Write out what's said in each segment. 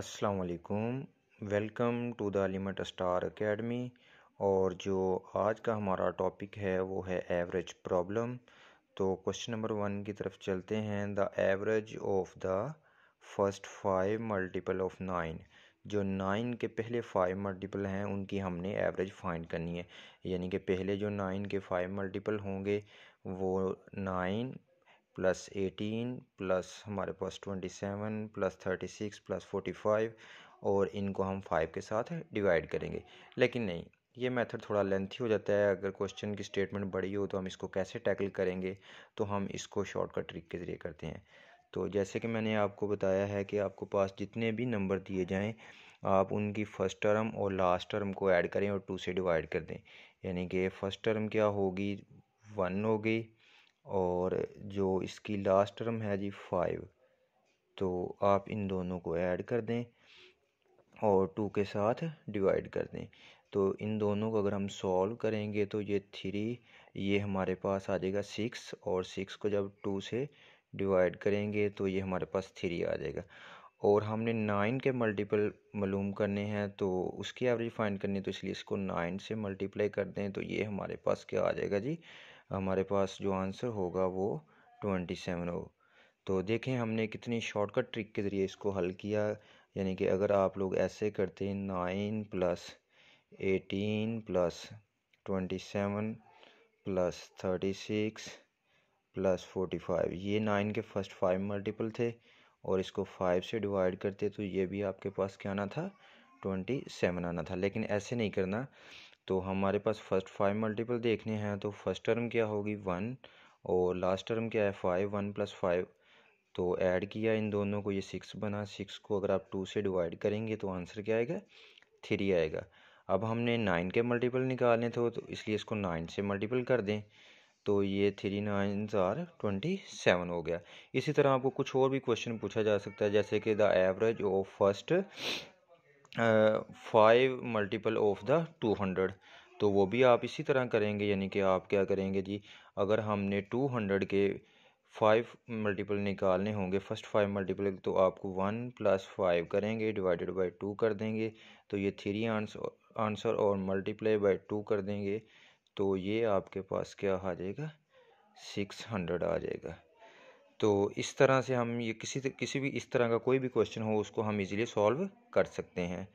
असलकुम welcome to the limit star academy और जो आज का हमारा टॉपिक है वो है एवरेज प्रॉब्लम तो क्वेश्चन नंबर वन की तरफ चलते हैं the average of the first five multiple of nine जो नाइन के पहले फाइव मल्टीपल हैं उनकी हमने एवरेज फाइंड करनी है यानी कि पहले जो नाइन के फाइव मल्टीपल होंगे वो नाइन प्लस एटीन प्लस हमारे पास twenty seven plus thirty six plus forty five और इनको हम फाइव के साथ डिवाइड करेंगे लेकिन नहीं ये मेथड थोड़ा लेंथी हो जाता है अगर क्वेश्चन की स्टेटमेंट बड़ी हो तो हम इसको कैसे टैकल करेंगे तो हम इसको शॉर्टकट ट्रिक के ज़रिए करते हैं तो जैसे कि मैंने आपको बताया है कि आपको पास जितने भी नंबर दिए जाएँ आप उनकी फ़र्स्ट टर्म और लास्ट टर्म को ऐड करें और टू से डिवाइड कर दें यानी कि फ़र्स्ट टर्म क्या होगी वन होगी और जो इसकी लास्ट टर्म है जी फाइव तो आप इन दोनों को ऐड कर दें और टू के साथ डिवाइड कर दें तो इन दोनों को अगर हम सॉल्व करेंगे तो ये थ्री ये हमारे पास आ जाएगा सिक्स और सिक्स को जब टू से डिवाइड करेंगे तो ये हमारे पास थ्री आ जाएगा और हमने नाइन के मल्टीपल मालूम करने हैं तो उसकी एवरेज फाइंड करनी है तो इसलिए इसको नाइन से मल्टीप्लाई कर दें तो ये हमारे पास क्या आ जाएगा जी हमारे पास जो आंसर होगा वो ट्वेंटी सेवन हो तो देखें हमने कितनी शॉर्टकट ट्रिक के ज़रिए इसको हल किया यानी कि अगर आप लोग ऐसे करते हैं nine plus eighteen plus twenty seven plus thirty six plus forty five ये नाइन के फर्स्ट फाइव मल्टीपल थे और इसको फाइव से डिवाइड करते तो ये भी आपके पास क्या आना था ट्वेंटी सेवन आना था लेकिन ऐसे नहीं करना तो हमारे पास फर्स्ट फाइव मल्टीपल देखने हैं तो फर्स्ट टर्म क्या होगी वन और लास्ट टर्म क्या है फाइव वन प्लस फाइव तो ऐड किया इन दोनों को ये सिक्स बना सिक्स को अगर आप टू से डिवाइड करेंगे तो आंसर क्या आएगा थ्री आएगा अब हमने नाइन के मल्टीपल निकालने थे तो इसलिए इसको नाइन से मल्टीपल कर दें तो ये three nine are twenty seven हो गया इसी तरह आपको कुछ और भी क्वेश्चन पूछा जा सकता है जैसे कि the average of first five multiple of the two hundred तो वो भी आप इसी तरह करेंगे यानी कि आप क्या करेंगे जी अगर हमने टू हंड्रेड के फाइव मल्टीपल निकालने होंगे फर्स्ट फाइव मल्टीपल तो आपको वन प्लस फाइव करेंगे डिवाइडेड बाई टू कर देंगे तो ये थ्री आंसर आंसर और मल्टीप्लाई बाई टू कर देंगे तो ये आपके पास क्या आ जाएगा सिक्स हंड्रेड आ जाएगा तो इस तरह से हम ये किसी किसी भी इस तरह का कोई भी क्वेश्चन हो उसको हम इजीली सॉल्व कर सकते हैं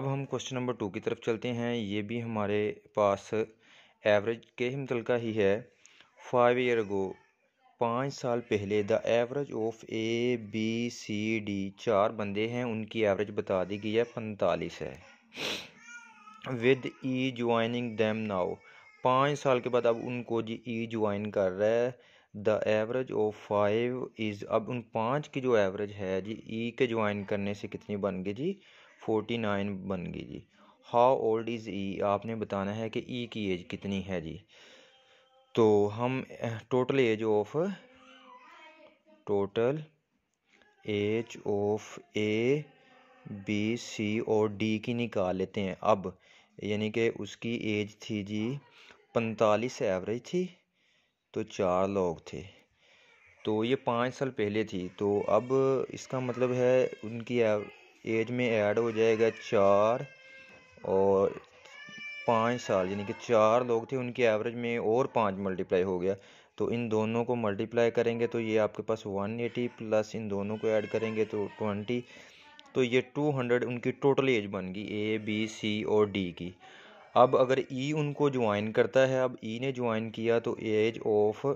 अब हम क्वेश्चन नंबर टू की तरफ चलते हैं ये भी हमारे पास एवरेज के ही का ही है फाइव ईयर गो पाँच साल पहले the average of A B C D चार बंदे हैं उनकी एवरेज बता दी गई है पैंतालीस है with E joining them now पाँच साल के बाद अब उनको जी ई e ज्वाइन कर रहा है the average of five is अब उन पाँच की जो एवरेज है जी ई e के ज्वाइन करने से कितनी बन गई जी फोर्टी नाइन बन गई जी हाउ ओल्ड इज़ ई आपने बताना है कि ई e की एज कितनी है जी तो हम total age of total age of A B C और डी की निकाल लेते हैं अब यानी कि उसकी एज थी जी पैंतालीस एवरेज थी तो चार लोग थे तो ये पाँच साल पहले थी तो अब इसका मतलब है उनकी एज में ऐड हो जाएगा चार और पाँच साल यानी कि चार लोग थे उनकी एवरेज में और पाँच मल्टीप्लाई हो गया तो इन दोनों को मल्टीप्लाई करेंगे तो ये आपके पास वन एटी प्लस इन दोनों को ऐड करेंगे तो ट्वेंटी तो ये टू हंड्रेड उनकी टोटल एज बन गई ए बी सी और डी की अब अगर ई e उनको ज्वाइन करता है अब ई e ने ज्वाइन किया तो एज ऑफ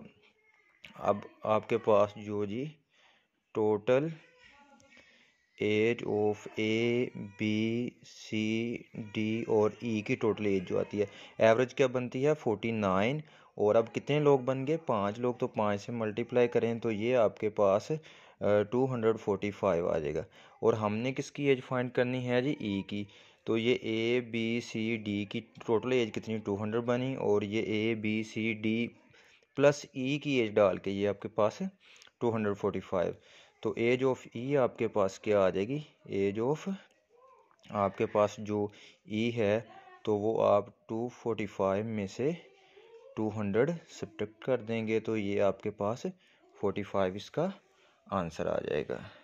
अब आपके पास जो जी total age of A B C D और ई e की टोटल एज जो आती है एवरेज क्या बनती है फोर्टी नाइन और अब कितने लोग बन गए पाँच लोग तो पाँच से मल्टीप्लाई करें तो ये आपके पास टू हंड्रेड फोर्टी फाइव आ जाएगा और हमने किसकी एज फाइंड करनी है जी ई e की तो ये ए बी सी डी की टोटल एज कितनी टू हंड्रेड बनी और ये A B C D plus E की एज डाल के ये आपके पास है टू हंड्रेड फोर्टी फाइव तो एज ऑफ ई आपके पास क्या आ जाएगी एज ऑफ आपके पास जो ई e है तो वो आप टू फोर्टी फाइव में से टू हंड्रेड कर देंगे तो ये आपके पास फोर्टी फाइव इसका आंसर आ जाएगा